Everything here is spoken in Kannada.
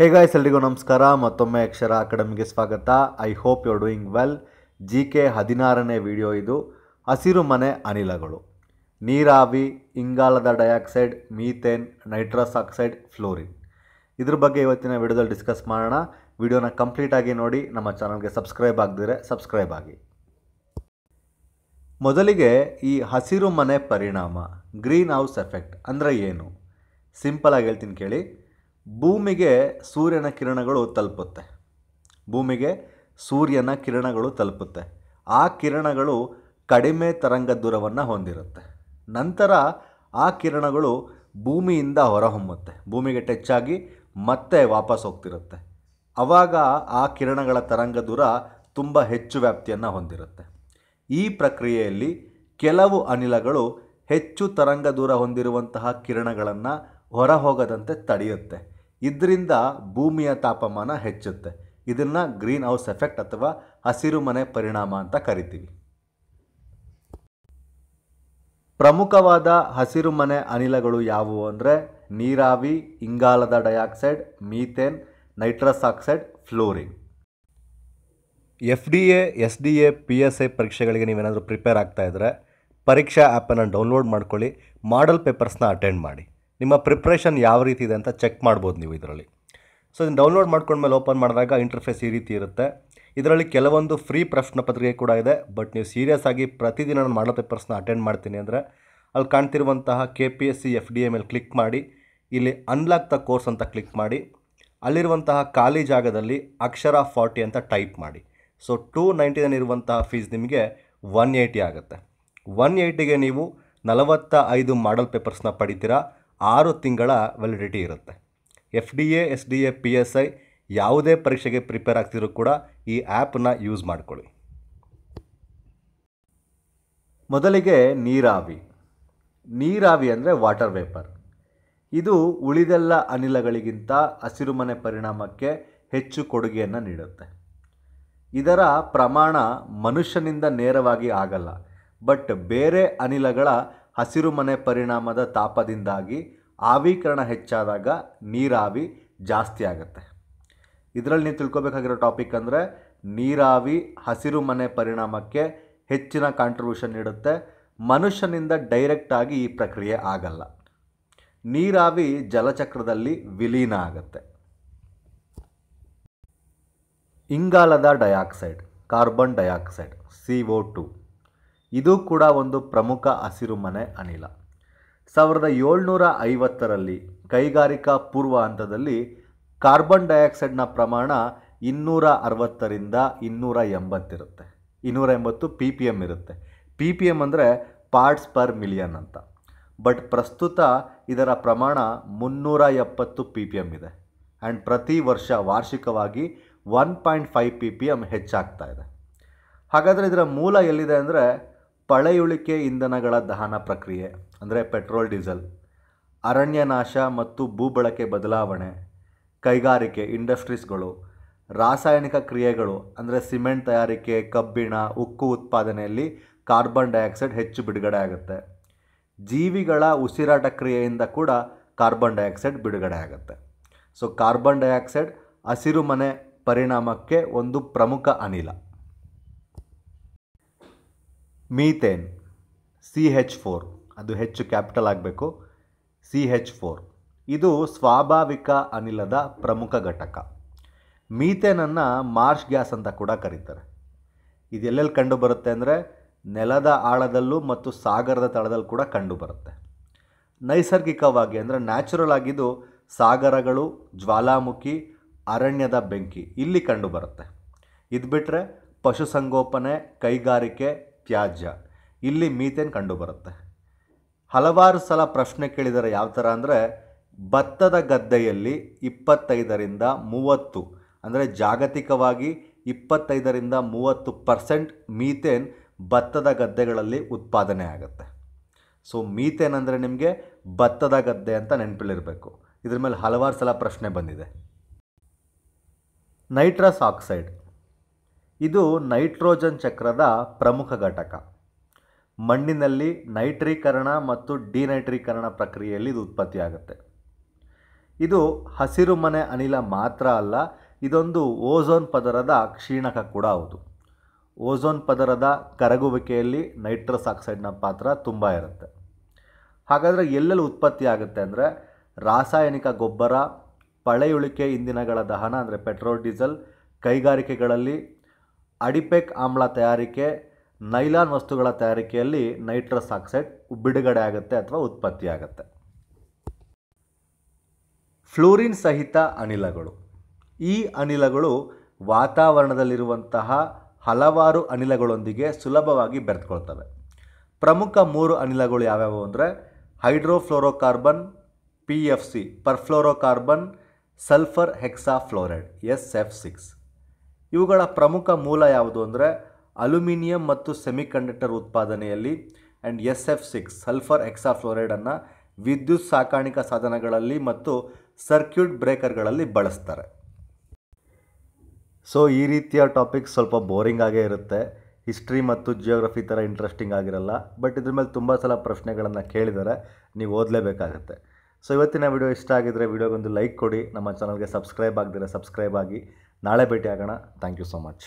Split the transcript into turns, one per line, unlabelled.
ಹೇಗಾಯ್ಸ್ ಎಲ್ರಿಗೂ ನಮಸ್ಕಾರ ಮತ್ತೊಮ್ಮೆ ಅಕ್ಷರ ಅಕಾಡೆಮಿಗೆ ಸ್ವಾಗತ I hope you are doing well G K ಹದಿನಾರನೇ ವಿಡಿಯೋ ಇದು ಹಸಿರು ಮನೆ ಅನಿಲಗಳು ನೀರಾವಿ ಇಂಗಾಲದ dioxide methane nitrous oxide fluorine ಇದ್ರ ಬಗ್ಗೆ ಇವತ್ತಿನ ವಿಡಿಯೋದಲ್ಲಿ ಡಿಸ್ಕಸ್ ಮಾಡೋಣ ವಿಡಿಯೋನ ಕಂಪ್ಲೀಟಾಗಿ ನೋಡಿ ನಮ್ಮ ಚಾನಲ್ಗೆ ಸಬ್ಸ್ಕ್ರೈಬ್ ಆಗದಿದ್ರೆ ಸಬ್ಸ್ಕ್ರೈಬ್ ಆಗಿ ಮೊದಲಿಗೆ ಈ ಹಸಿರು ಮನೆ ಪರಿಣಾಮ ಗ್ರೀನ್ ಹೌಸ್ ಎಫೆಕ್ಟ್ ಅಂದರೆ ಏನು ಸಿಂಪಲಾಗಿ ಹೇಳ್ತೀನಿ ಕೇಳಿ ಭೂಮಿಗೆ ಸೂರ್ಯನ ಕಿರಣಗಳು ತಲುಪುತ್ತೆ ಭೂಮಿಗೆ ಸೂರ್ಯನ ಕಿರಣಗಳು ತಲುಪುತ್ತೆ ಆ ಕಿರಣಗಳು ಕಡಿಮೆ ತರಂಗ ದೂರವನ್ನು ಹೊಂದಿರುತ್ತೆ ನಂತರ ಆ ಕಿರಣಗಳು ಭೂಮಿಯಿಂದ ಹೊರಹೊಮ್ಮುತ್ತೆ ಭೂಮಿಗೆ ಟಚ್ ಆಗಿ ಮತ್ತೆ ವಾಪಸ್ ಹೋಗ್ತಿರುತ್ತೆ ಆವಾಗ ಆ ಕಿರಣಗಳ ತರಂಗ ದೂರ ತುಂಬ ಹೆಚ್ಚು ವ್ಯಾಪ್ತಿಯನ್ನು ಹೊಂದಿರುತ್ತೆ ಈ ಪ್ರಕ್ರಿಯೆಯಲ್ಲಿ ಕೆಲವು ಅನಿಲಗಳು ಹೆಚ್ಚು ತರಂಗ ದೂರ ಹೊಂದಿರುವಂತಹ ಕಿರಣಗಳನ್ನು ಹೊರಹೋಗದಂತೆ ತಡೆಯುತ್ತೆ ಇದರಿಂದ ಭೂಮಿಯ ತಾಪಮಾನ ಹೆಚ್ಚುತ್ತೆ ಇದನ್ನು ಗ್ರೀನ್ ಹೌಸ್ ಎಫೆಕ್ಟ್ ಅಥವಾ ಹಸಿರು ಮನೆ ಪರಿಣಾಮ ಅಂತ ಕರಿತೀವಿ ಪ್ರಮುಖವಾದ ಹಸಿರು ಮನೆ ಅನಿಲಗಳು ಯಾವುವು ಅಂದರೆ ನೀರಾವಿ ಇಂಗಾಲದ dioxide methane nitrous oxide fluorine F D A S D A P S I ಪರೀಕ್ಷೆಗಳಿಗೆ ನೀವೇನಾದರೂ ಪ್ರಿಪೇರ್ ಇದ್ದರೆ ಪರೀಕ್ಷಾ ಆ್ಯಪನ್ನು ಡೌನ್ಲೋಡ್ ಮಾಡ್ಕೊಳ್ಳಿ ಮಾಡಲ್ ಪೇಪರ್ಸ್ನ ಅಟೆಂಡ್ ಮಾಡಿ ನಿಮ್ಮ ಪ್ರಿಪ್ರೇಷನ್ ಯಾವ ರೀತಿ ಇದೆ ಅಂತ ಚೆಕ್ ಮಾಡ್ಬೋದು ನೀವು ಇದರಲ್ಲಿ ಸೊ ಇದನ್ನು ಡೌನ್ಲೋಡ್ ಮಾಡ್ಕೊಂಡ್ಮೇಲೆ ಓಪನ್ ಮಾಡಿದಾಗ ಇಂಟರ್ಫೇಸ್ ಈ ರೀತಿ ಇರುತ್ತೆ ಇದರಲ್ಲಿ ಕೆಲವೊಂದು ಫ್ರೀ ಪ್ರಶ್ನೆ ಪತ್ರಿಕೆ ಕೂಡ ಇದೆ ಬಟ್ ನೀವು ಸೀರಿಯಸ್ ಆಗಿ ಪ್ರತಿದಿನ ನಾನು ಮಾಡೋ ಪೇಪರ್ಸ್ನ ಅಟೆಂಡ್ ಮಾಡ್ತೀನಿ ಅಂದರೆ ಅಲ್ಲಿ ಕಾಣ್ತಿರುವಂತಹ K P S C F D A ಮೇಲೆ ಕ್ಲಿಕ್ ಮಾಡಿ ಇಲ್ಲಿ ಅನ್ಲಾಕ್ ದ ಕೋರ್ಸ್ ಅಂತ ಕ್ಲಿಕ್ ಮಾಡಿ ಅಲ್ಲಿರುವಂತಹ ಖಾಲಿ ಜಾಗದಲ್ಲಿ ಅಕ್ಷರ ಫಾರ್ಟಿ ಅಂತ ಟೈಪ್ ಮಾಡಿ ಸೊ ಟೂ ನೈಂಟಿ ನೈನ್ ಇರುವಂತಹ ಫೀಸ್ ನಿಮಗೆ ಒನ್ ಏಯ್ಟಿ ಆಗುತ್ತೆ ಒನ್ ಏಯ್ಟಿಗೆ ನೀವು ನಲವತ್ತ ಐದು ಮಾಡಲ್ ಪೇಪರ್ಸ್ನ ಪಡಿತೀರಾ ಆರು ತಿಂಗಳ ವ್ಯಾಲಿಡಿಟಿ ಇರುತ್ತೆ F D A S D A P S I ಯಾವುದೇ ಪರೀಕ್ಷೆಗೆ ಪ್ರಿಪೇರ್ ಆಗ್ತಿದ್ರು ಕೂಡ ಈ ಆ್ಯಪ್ನ ಯೂಸ್ ಮಾಡ್ಕೊಳ್ಳಿ ಮೊದಲಿಗೆ ನೀರಾವಿ ನೀರಾವಿ ಅಂದರೆ ವಾಟರ್ ವೇಪರ್ ಇದು ಉಳಿದೆಲ್ಲ ಅನಿಲಗಳಿಗಿಂತ ಹಸಿರುಮನೆ ಪರಿಣಾಮಕ್ಕೆ ಹೆಚ್ಚು ಕೊಡುಗೆಯನ್ನು ನೀಡುತ್ತೆ ಇದರ ಪ್ರಮಾಣ ಮನುಷ್ಯನಿಂದ ನೇರವಾಗಿ ಆಗಲ್ಲ ಬಟ್ ಬೇರೆ ಅನಿಲಗಳ ಹಸಿರುಮನೆ ಪರಿಣಾಮದ ತಾಪದಿಂದಾಗಿ ಆವೀಕರಣ ಹೆಚ್ಚಾದಾಗ ನೀರಾವಿ ಜಾಸ್ತಿ ಆಗುತ್ತೆ ಇದರಲ್ಲಿ ನೀವು ತಿಳ್ಕೊಬೇಕಾಗಿರೋ ಟಾಪಿಕ್ ಅಂದರೆ ನೀರಾವಿ ಹಸಿರುಮನೆ ಪರಿಣಾಮಕ್ಕೆ ಹೆಚ್ಚಿನ ಕಾಂಟ್ರಿಬ್ಯೂಷನ್ ನೀಡುತ್ತೆ ಮನುಷ್ಯನಿಂದ ಡೈರೆಕ್ಟಾಗಿ ಈ ಪ್ರಕ್ರಿಯೆ ಆಗಲ್ಲ ನೀರಾವಿ ಜಲಚಕ್ರದಲ್ಲಿ ವಿಲೀನ ಆಗುತ್ತೆ ಇಂಗಾಲದ dioxide carbon dioxide C O two ಇದು ಕೂಡ ಒಂದು ಪ್ರಮುಖ ಹಸಿರುಮನೆ ಅನಿಲ ಸಾವಿರದ ಏಳ್ನೂರ ಐವತ್ತರಲ್ಲಿ ಕೈಗಾರಿಕಾ ಪೂರ್ವ ಹಂತದಲ್ಲಿ ಕಾರ್ಬನ್ ಡೈಆಕ್ಸೈಡ್ನ ಪ್ರಮಾಣ ಇನ್ನೂರ ಅರವತ್ತರಿಂದ ಇನ್ನೂರ ಎಂಬತ್ತಿರುತ್ತೆ ಇನ್ನೂರ ಎಂಬತ್ತು ಪಿ ಪಿ ಎಮ್ ಇರುತ್ತೆ ಪಿ ಪಿ ಎಮ್ ಅಂದರೆ ಪಾರ್ಟ್ಸ್ ಪರ್ ಮಿಲಿಯನ್ ಅಂತ ಬಟ್ ಪ್ರಸ್ತುತ ಇದರ ಪ್ರಮಾಣ ಮುನ್ನೂರ ಎಪ್ಪತ್ತು ಪಿ ಪಿ ಎಮ್ ಇದೆ ಆ್ಯಂಡ್ ಪ್ರತಿ ವರ್ಷ ವಾರ್ಷಿಕವಾಗಿ one point five P P M ಹೆಚ್ಚಾಗ್ತಾ ಇದೆ ಹಾಗಾದರೆ ಇದರ ಮೂಲ ಎಲ್ಲಿದೆ ಅಂದರೆ ಪಳೆಯುಳಿಕೆ ಇಂಧನಗಳ ದಹನ ಪ್ರಕ್ರಿಯೆ ಅಂದರೆ ಪೆಟ್ರೋಲ್ ಡೀಸೆಲ್ ಅರಣ್ಯನಾಶ ಮತ್ತು ಭೂಬಳಕೆ ಬದಲಾವಣೆ ಕೈಗಾರಿಕೆ ಇಂಡಸ್ಟ್ರೀಸ್ಗಳು ರಾಸಾಯನಿಕ ಕ್ರಿಯೆಗಳು ಅಂದರೆ ಸಿಮೆಂಟ್ ತಯಾರಿಕೆ ಕಬ್ಬಿಣ ಉಕ್ಕು ಉತ್ಪಾದನೆಯಲ್ಲಿ ಕಾರ್ಬನ್ ಡೈಆಕ್ಸೈಡ್ ಹೆಚ್ಚು ಬಿಡುಗಡೆ ಆಗುತ್ತೆ ಜೀವಿಗಳ ಉಸಿರಾಟ ಕ್ರಿಯೆಯಿಂದ ಕೂಡ ಕಾರ್ಬನ್ ಡೈಆಕ್ಸೈಡ್ ಬಿಡುಗಡೆ ಆಗುತ್ತೆ ಸೊ ಕಾರ್ಬನ್ ಡೈಆಕ್ಸೈಡ್ ಹಸಿರು ಮನೆ ಪರಿಣಾಮಕ್ಕೆ ಒಂದು ಪ್ರಮುಖ ಅನಿಲ ಮೀಥೇನ್ ಸಿ ಹೆಚ್ ಫೋರ್ ಅದು ಹೆಚ್ಚು ಕ್ಯಾಪಿಟಲ್ ಆಗಬೇಕು ಸಿ ಹೆಚ್ ಫೋರ್ ಇದು ಸ್ವಾಭಾವಿಕ ಅನಿಲದ ಪ್ರಮುಖ ಘಟಕ ಮೀಥೇನನ್ನು ಮಾರ್ಷ್ ಗ್ಯಾಸ್ ಅಂತ ಕೂಡ ಕರೀತಾರೆ ಇದೆಲ್ಲೆಲ್ಲಿ ಕಂಡುಬರುತ್ತೆ ಅಂದರೆ ನೆಲದ ಆಳದಲ್ಲೂ ಮತ್ತು ಸಾಗರದ ತಳದಲ್ಲೂ ಕೂಡ ಕಂಡುಬರುತ್ತೆ ನೈಸರ್ಗಿಕವಾಗಿ ಅಂದರೆ ನ್ಯಾಚುರಲ್ ಆಗಿದ್ದು ಸಾಗರಗಳು ಜ್ವಾಲಾಮುಖಿ ಅರಣ್ಯದ ಬೆಂಕಿ ಇಲ್ಲಿ ಕಂಡುಬರುತ್ತೆ ಇದು ಬಿಟ್ಟರೆ ಪಶುಸಂಗೋಪನೆ ಕೈಗಾರಿಕೆ ತ್ಯಾಜ್ಯ ಇಲ್ಲಿ ಮೀಥೇನ್ ಕಂಡುಬರುತ್ತೆ ಹಲವಾರು ಸಲ ಪ್ರಶ್ನೆ ಕೇಳಿದರೆ ಯಾವ ಥರ ಅಂದರೆ ಭತ್ತದ ಗದ್ದೆಯಲ್ಲಿ ಇಪ್ಪತ್ತೈದರಿಂದ ಮೂವತ್ತು ಅಂದರೆ ಜಾಗತಿಕವಾಗಿ ಇಪ್ಪತ್ತೈದರಿಂದ ಮೂವತ್ತು ಪರ್ಸೆಂಟ್ ಮೀಥೇನ್ ಭತ್ತದ ಗದ್ದೆಗಳಲ್ಲಿ ಉತ್ಪಾದನೆ ಆಗುತ್ತೆ ಸೊ ಮೀಥೇನ್ ಅಂದರೆ ನಿಮಗೆ ಭತ್ತದ ಗದ್ದೆ ಅಂತ ನೆನಪಿಲಿರಬೇಕು ಇದ್ರ ಮೇಲೆ ಹಲವಾರು ಸಲ ಪ್ರಶ್ನೆ ಬಂದಿದೆ ನೈಟ್ರಸ್ ಆಕ್ಸೈಡ್ ಇದು ನೈಟ್ರೋಜನ್ ಚಕ್ರದ ಪ್ರಮುಖ ಘಟಕ ಮಣ್ಣಿನಲ್ಲಿ ನೈಟ್ರೀಕರಣ ಮತ್ತು ಡಿನೈಟ್ರೀಕರಣ ಪ್ರಕ್ರಿಯೆಯಲ್ಲಿ ಇದು ಉತ್ಪತ್ತಿಯಾಗುತ್ತೆ ಇದು ಹಸಿರುಮನೆ ಅನಿಲ ಮಾತ್ರ ಅಲ್ಲ ಇದೊಂದು ಓಝೋನ್ ಪದರದ ಕ್ಷೀಣಕ ಕೂಡ ಹೌದು ಓಝೋನ್ ಪದರದ ಕರಗುವಿಕೆಯಲ್ಲಿ ನೈಟ್ರಸ್ ಆಕ್ಸೈಡ್ನ ಪಾತ್ರ ತುಂಬ ಇರುತ್ತೆ ಹಾಗಾದರೆ ಎಲ್ಲೆಲ್ಲಿ ಉತ್ಪತ್ತಿ ಆಗುತ್ತೆ ಅಂದರೆ ರಾಸಾಯನಿಕ ಗೊಬ್ಬರ ಪಳೆಯುಳಿಕೆ ಇಂಧನಗಳ ದಹನ ಅಂದರೆ ಪೆಟ್ರೋಲ್ ಡೀಸೆಲ್ ಕೈಗಾರಿಕೆಗಳಲ್ಲಿ ಅಡಿಪೆಕ್ ಆಮ್ಲ ತಯಾರಿಕೆ ನೈಲಾನ್ ವಸ್ತುಗಳ ತಯಾರಿಕೆಯಲ್ಲಿ ನೈಟ್ರಸ್ ಆಕ್ಸೈಡ್ ಬಿಡುಗಡೆ ಆಗುತ್ತೆ ಅಥವಾ ಉತ್ಪತ್ತಿಯಾಗತ್ತೆ ಫ್ಲೋರಿನ್ ಸಹಿತ ಅನಿಲಗಳು ಈ ಅನಿಲಗಳು ವಾತಾವರಣದಲ್ಲಿರುವಂತಹ ಹಲವಾರು ಅನಿಲಗಳೊಂದಿಗೆ ಸುಲಭವಾಗಿ ಬೆರೆತ್ಕೊಳ್ತವೆ ಪ್ರಮುಖ ಮೂರು ಅನಿಲಗಳು ಯಾವ್ಯಾವು ಅಂದರೆ hydrofluorocarbon P F C perfluorocarbon sulphur hexafluoride S F six ಇವುಗಳ ಪ್ರಮುಖ ಮೂಲ ಯಾವುದು ಅಂದರೆ ಅಲ್ಯೂಮಿನಿಯಂ ಮತ್ತು ಸೆಮಿಕಂಡಕ್ಟರ್ ಉತ್ಪಾದನೆಯಲ್ಲಿ and S F six sulphur ಎಕ್ಸಾಫ್ಲೋರೈಡನ್ನು ವಿದ್ಯುತ್ ಸಾಕಾಣಿಕಾ ಸಾಧನಗಳಲ್ಲಿ ಮತ್ತು ಸರ್ಕ್ಯೂಟ್ ಬ್ರೇಕರ್ಗಳಲ್ಲಿ ಬಳಸ್ತಾರೆ ಸೊ ಈ ರೀತಿಯ ಟಾಪಿಕ್ಸ್ ಸ್ವಲ್ಪ ಬೋರಿಂಗ್ ಆಗೇ ಇರುತ್ತೆ ಹಿಸ್ಟ್ರಿ ಮತ್ತು ಜಿಯೋಗ್ರಫಿ ಥರ ಇಂಟ್ರೆಸ್ಟಿಂಗ್ ಆಗಿರಲ್ಲ ಬಟ್ ಇದ್ರ ಮೇಲೆ ತುಂಬ ಸಲ ಪ್ರಶ್ನೆಗಳನ್ನು ಕೇಳಿದರೆ ನೀವು ಓದಲೇಬೇಕಾಗುತ್ತೆ ಸೊ ಇವತ್ತಿನ ವಿಡಿಯೋ ಇಷ್ಟ ಆಗಿದ್ದರೆ ವಿಡಿಯೋಗೊಂದು ಲೈಕ್ ಕೊಡಿ ನಮ್ಮ ಚಾನಲ್ಗೆ ಸಬ್ಸ್ಕ್ರೈಬ್ ಆಗದಿರೋ ಸಬ್ಸ್ಕ್ರೈಬ್ ಆಗಿ ನಾಳೆ ಭೇಟಿ ಆಗೋಣ ಥ್ಯಾಂಕ್ ಯು ಸೊ ಮಚ್